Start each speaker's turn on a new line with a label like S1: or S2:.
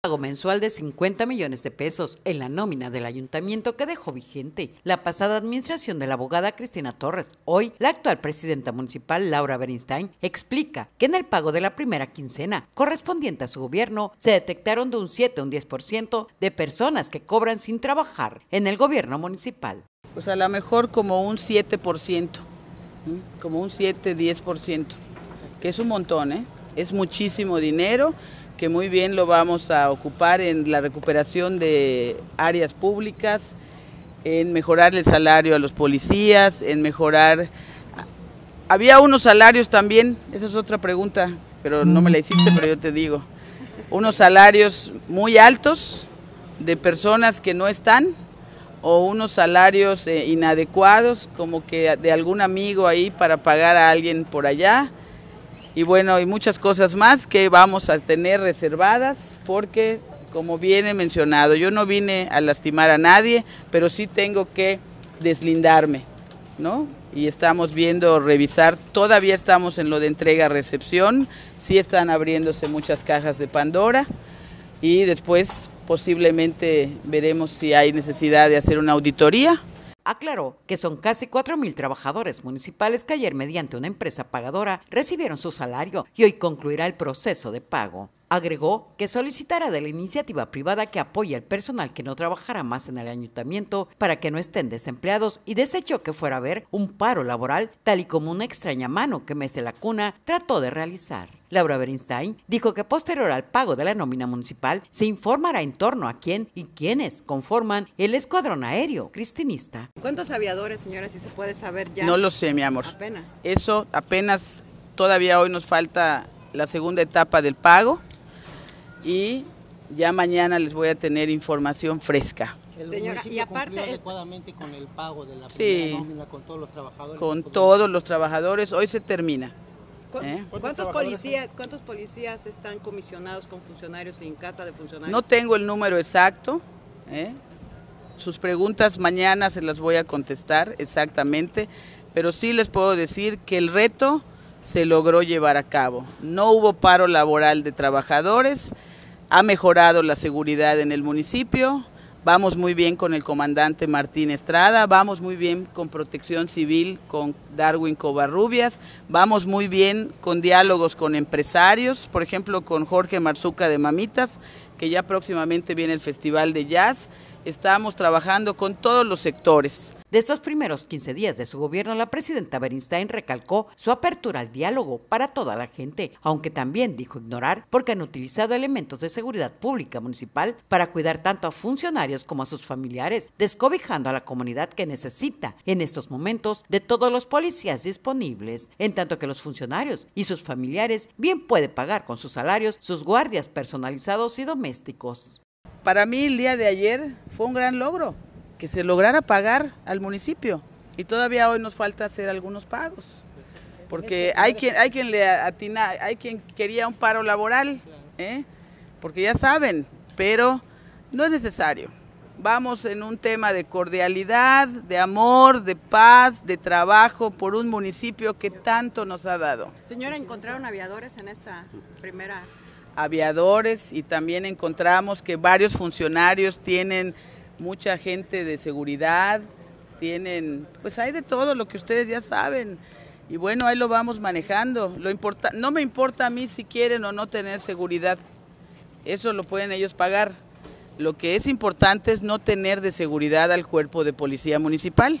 S1: pago mensual de 50 millones de pesos en la nómina del ayuntamiento que dejó vigente la pasada administración de la abogada Cristina Torres. Hoy, la actual presidenta municipal, Laura Bernstein, explica que en el pago de la primera quincena correspondiente a su gobierno se detectaron de un 7 a un 10% de personas que cobran sin trabajar en el gobierno municipal. Pues a lo mejor como un 7%, como un 7-10%,
S2: que es un montón, ¿eh? es muchísimo dinero que muy bien lo vamos a ocupar en la recuperación de áreas públicas, en mejorar el salario a los policías, en mejorar... Había unos salarios también, esa es otra pregunta, pero no me la hiciste, pero yo te digo. Unos salarios muy altos de personas que no están o unos salarios eh, inadecuados, como que de algún amigo ahí para pagar a alguien por allá y bueno, hay muchas cosas más que vamos a tener reservadas porque, como viene mencionado, yo no vine a lastimar a nadie, pero sí tengo que deslindarme, ¿no? Y estamos viendo revisar, todavía estamos en lo de entrega-recepción, sí están abriéndose muchas cajas de Pandora y después posiblemente veremos si hay necesidad de hacer una auditoría
S1: aclaró que son casi 4.000 trabajadores municipales que ayer mediante una empresa pagadora recibieron su salario y hoy concluirá el proceso de pago. Agregó que solicitará de la iniciativa privada que apoye al personal que no trabajara más en el ayuntamiento para que no estén desempleados y desechó que fuera a haber un paro laboral, tal y como una extraña mano que Mese la cuna trató de realizar. Laura Bernstein dijo que posterior al pago de la nómina municipal se informará en torno a quién y quiénes conforman el escuadrón aéreo cristinista. ¿Cuántos aviadores, señora, si se puede saber ya? No lo sé, mi amor. Eso apenas,
S2: todavía hoy nos falta la segunda etapa del pago y ya mañana les voy a tener información fresca.
S1: Señora, y aparte adecuadamente con el pago de la sí, con todos los trabajadores. Con
S2: todos los trabajadores, hoy se termina.
S1: ¿eh? ¿Cuántos, policías, están comisionados con funcionarios en casa de funcionarios? No
S2: tengo el número exacto. ¿eh? Sus preguntas mañana se las voy a contestar exactamente, pero sí les puedo decir que el reto se logró llevar a cabo. No hubo paro laboral de trabajadores. Ha mejorado la seguridad en el municipio, vamos muy bien con el comandante Martín Estrada, vamos muy bien con Protección Civil, con Darwin Covarrubias, vamos muy bien con diálogos con empresarios, por ejemplo con Jorge Marzuca de Mamitas, que ya próximamente viene el Festival de Jazz Estamos trabajando con todos los sectores.
S1: De estos primeros 15 días de su gobierno, la presidenta Bernstein recalcó su apertura al diálogo para toda la gente, aunque también dijo ignorar porque han utilizado elementos de seguridad pública municipal para cuidar tanto a funcionarios como a sus familiares, descobijando a la comunidad que necesita en estos momentos de todos los policías disponibles, en tanto que los funcionarios y sus familiares bien puede pagar con sus salarios sus guardias personalizados y domésticos para mí el día de ayer fue un gran logro que se lograra pagar al
S2: municipio y todavía hoy nos falta hacer algunos pagos porque hay quien hay quien le atina hay quien quería un paro laboral ¿eh? porque ya saben pero no es necesario vamos en un tema de cordialidad de amor de paz de trabajo por un municipio que tanto nos ha dado
S1: señora encontraron aviadores en esta primera
S2: aviadores y también encontramos que varios funcionarios tienen mucha gente de seguridad, tienen, pues hay de todo lo que ustedes ya saben. Y bueno, ahí lo vamos manejando. Lo importa, no me importa a mí si quieren o no tener seguridad. Eso lo pueden ellos pagar. Lo que es importante es no tener de seguridad al cuerpo de policía municipal.